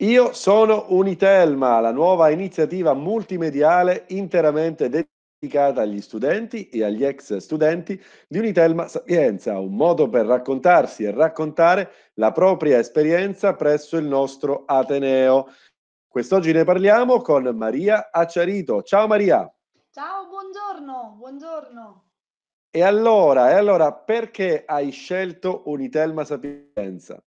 Io sono Unitelma, la nuova iniziativa multimediale interamente dedicata agli studenti e agli ex studenti di Unitelma Sapienza, un modo per raccontarsi e raccontare la propria esperienza presso il nostro Ateneo. Quest'oggi ne parliamo con Maria Acciarito. Ciao Maria! Ciao, buongiorno, buongiorno. E allora, e allora perché hai scelto Unitelma Sapienza?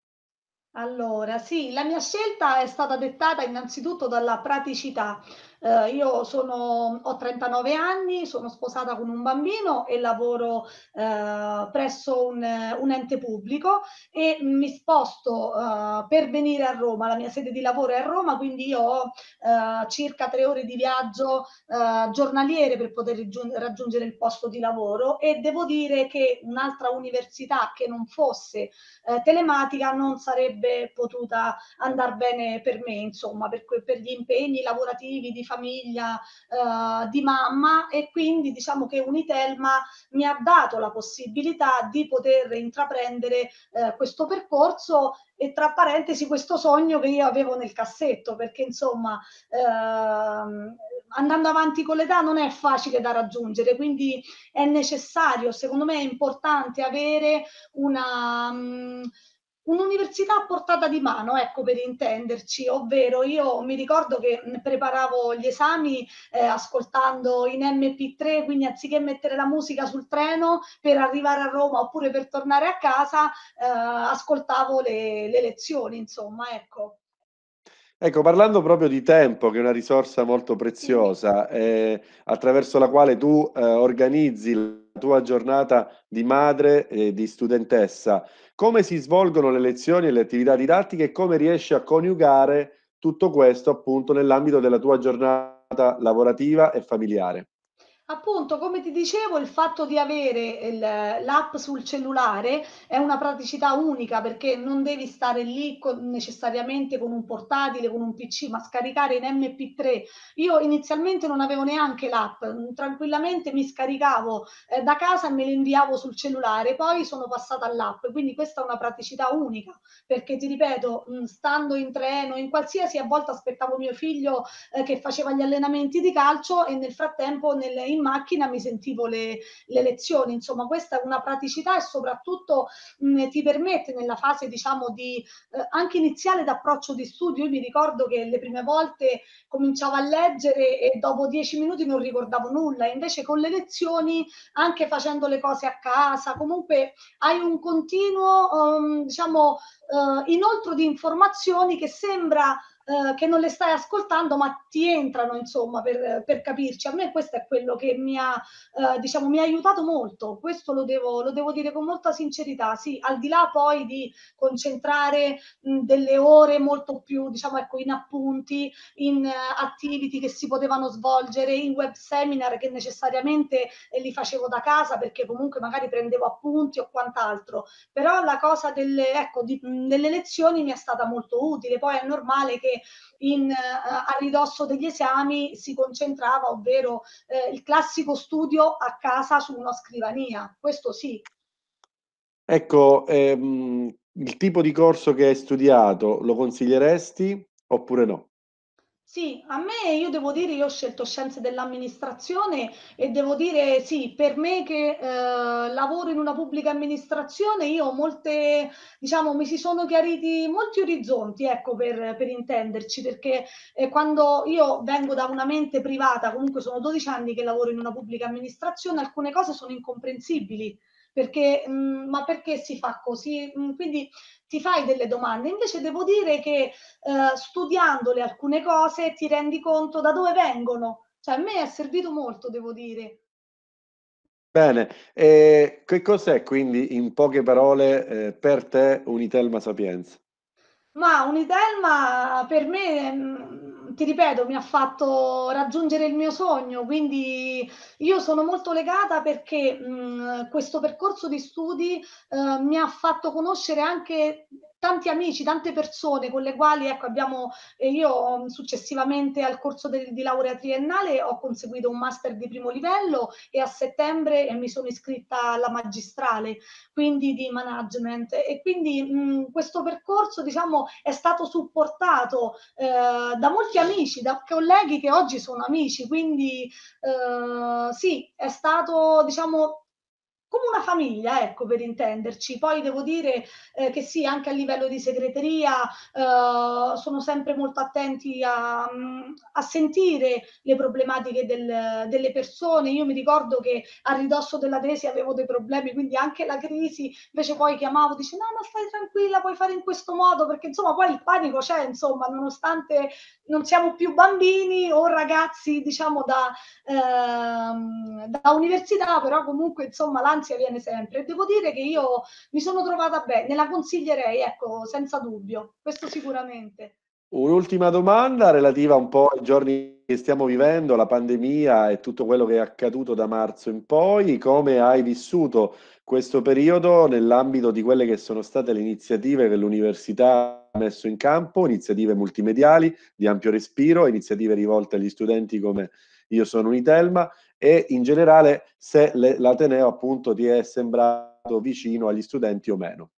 Allora, sì, la mia scelta è stata dettata innanzitutto dalla praticità. Eh, io sono, ho 39 anni, sono sposata con un bambino e lavoro eh, presso un, un, ente pubblico e mi sposto eh, per venire a Roma, la mia sede di lavoro è a Roma, quindi io ho eh, circa tre ore di viaggio eh, giornaliere per poter raggiungere il posto di lavoro e devo dire che un'altra università che non fosse eh, telematica non sarebbe potuta andare bene per me, insomma, per, per gli impegni lavorativi di famiglia eh, di mamma e quindi diciamo che Unitelma mi ha dato la possibilità di poter intraprendere eh, questo percorso e tra parentesi questo sogno che io avevo nel cassetto perché insomma ehm, andando avanti con l'età non è facile da raggiungere quindi è necessario secondo me è importante avere una mh, mm, Un'università a portata di mano, ecco per intenderci, ovvero io mi ricordo che preparavo gli esami eh, ascoltando in MP3, quindi anziché mettere la musica sul treno per arrivare a Roma oppure per tornare a casa, eh, ascoltavo le, le lezioni, insomma, ecco. Ecco, parlando proprio di tempo, che è una risorsa molto preziosa, eh, attraverso la quale tu eh, organizzi tua giornata di madre e di studentessa, come si svolgono le lezioni e le attività didattiche e come riesci a coniugare tutto questo appunto nell'ambito della tua giornata lavorativa e familiare? Appunto, come ti dicevo, il fatto di avere l'app sul cellulare è una praticità unica perché non devi stare lì con, necessariamente con un portatile, con un PC, ma scaricare in MP3. Io inizialmente non avevo neanche l'app, tranquillamente mi scaricavo eh, da casa e me le inviavo sul cellulare, poi sono passata all'app, quindi questa è una praticità unica perché ti ripeto, mm, stando in treno, in qualsiasi a volte aspettavo mio figlio eh, che faceva gli allenamenti di calcio e nel frattempo nelle... in in macchina mi sentivo le, le lezioni. Insomma, questa è una praticità e soprattutto mh, mm, ti permette nella fase, diciamo, di eh, anche iniziale d'approccio di studio. Io mi ricordo che le prime volte cominciavo a leggere e dopo dieci minuti non ricordavo nulla, invece con le lezioni, anche facendo le cose a casa, comunque hai un continuo, um, diciamo, uh, eh, inoltre di informazioni che sembra eh, che non le stai ascoltando ma ti entrano insomma per, per capirci. A me questo è quello che mi ha, eh, diciamo, mi ha aiutato molto, questo lo devo, lo devo, dire con molta sincerità, sì, al di là poi di concentrare mh, delle ore molto più diciamo ecco in appunti, in uh, activity che si potevano svolgere, in web seminar che necessariamente eh, li facevo da casa perché comunque magari prendevo appunti o quant'altro, però la cosa delle, ecco, di, delle lezioni mi è stata molto utile, poi è normale che anche in, eh, a ridosso degli esami si concentrava, ovvero eh, il classico studio a casa su una scrivania, questo sì. Ecco, ehm, il tipo di corso che hai studiato lo consiglieresti oppure no? Sì, a me io devo dire, io ho scelto scienze dell'amministrazione e devo dire sì, per me che eh, lavoro in una pubblica amministrazione, io molte, diciamo, mi si sono chiariti molti orizzonti, ecco, per, per intenderci, perché eh, quando io vengo da una mente privata, comunque sono 12 anni che lavoro in una pubblica amministrazione, alcune cose sono incomprensibili perché mh, mm, ma perché si fa così? Mm, quindi ti fai delle domande. Invece devo dire che eh, studiandole alcune cose ti rendi conto da dove vengono. Cioè a me è servito molto, devo dire. Bene, e che cos'è quindi in poche parole eh, per te Unitelma Sapienza? Ma Unitelma per me, mm, ti ripeto, mi ha fatto raggiungere il mio sogno, quindi io sono molto legata perché mh, mm, questo percorso di studi eh, mi ha fatto conoscere anche tanti amici, tante persone con le quali ecco, abbiamo, eh, io mm, successivamente al corso del, di laurea triennale ho conseguito un master di primo livello e a settembre eh, mi sono iscritta alla magistrale, quindi di management. E quindi mh, mm, questo percorso diciamo, è stato supportato eh, da molti amici, da colleghi che oggi sono amici, quindi eh, sì, è stato diciamo, come una famiglia, ecco, per intenderci. Poi devo dire eh, che sì, anche a livello di segreteria eh, sono sempre molto attenti a, mm, a sentire le problematiche del, delle persone. Io mi ricordo che a ridosso della tesi avevo dei problemi, quindi anche la crisi, invece poi chiamavo, dice no, ma stai tranquilla, puoi fare in questo modo, perché insomma poi il panico c'è, insomma, nonostante non siamo più bambini o ragazzi, diciamo, da, eh, da università, però comunque, insomma, l'anno l'ansia viene sempre. Devo dire che io mi sono trovata bene, la consiglierei, ecco, senza dubbio, questo sicuramente. Un'ultima domanda relativa un po' ai giorni che stiamo vivendo, la pandemia e tutto quello che è accaduto da marzo in poi, come hai vissuto questo periodo nell'ambito di quelle che sono state le iniziative che l'università ha messo in campo, iniziative multimediali di ampio respiro, iniziative rivolte agli studenti come Io sono Unitelma e in generale se le, l'Ateneo appunto ti è sembrato vicino agli studenti o meno.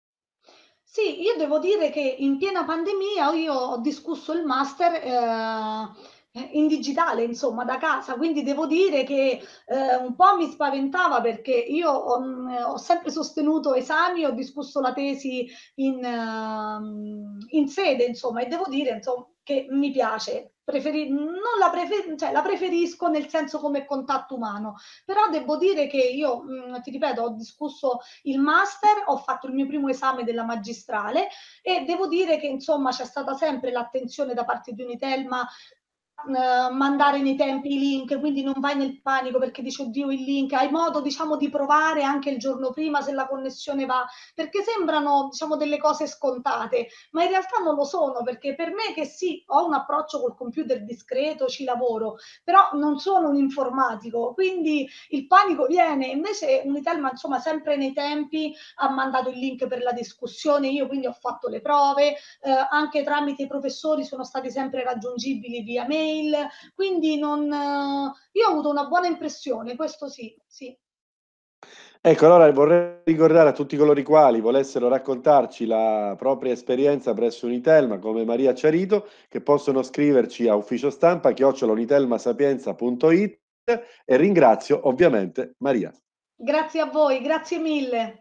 Sì, io devo dire che in piena pandemia io ho discusso il master eh, in digitale, insomma, da casa, quindi devo dire che eh, un po' mi spaventava perché io ho, mm, ho, sempre sostenuto esami, ho discusso la tesi in, ehm, in sede, insomma, e devo dire insomma, che mi piace preferi- non la, prefer- cioè, la preferisco nel senso come contatto umano, però devo dire che io, mh, mm, ti ripeto, ho discusso il master, ho fatto il mio primo esame della magistrale e devo dire che insomma c'è stata sempre l'attenzione da parte di Unitelma eh, mandare nei tempi i link, quindi non vai nel panico perché dici oddio il link, hai modo diciamo di provare anche il giorno prima se la connessione va, perché sembrano diciamo delle cose scontate, ma in realtà non lo sono perché per me che sì, ho un approccio col computer discreto, ci lavoro, però non sono un informatico, quindi il panico viene, invece Unitelma insomma sempre nei tempi ha mandato il link per la discussione, io quindi ho fatto le prove, eh, anche tramite i professori sono stati sempre raggiungibili via mail, mail, quindi non, eh, io ho avuto una buona impressione, questo sì, sì. Ecco, allora vorrei ricordare a tutti coloro i quali volessero raccontarci la propria esperienza presso Unitelma come Maria Ciarito, che possono scriverci a ufficio stampa chiocciolonitelmasapienza.it e ringrazio ovviamente Maria. Grazie a voi, grazie mille.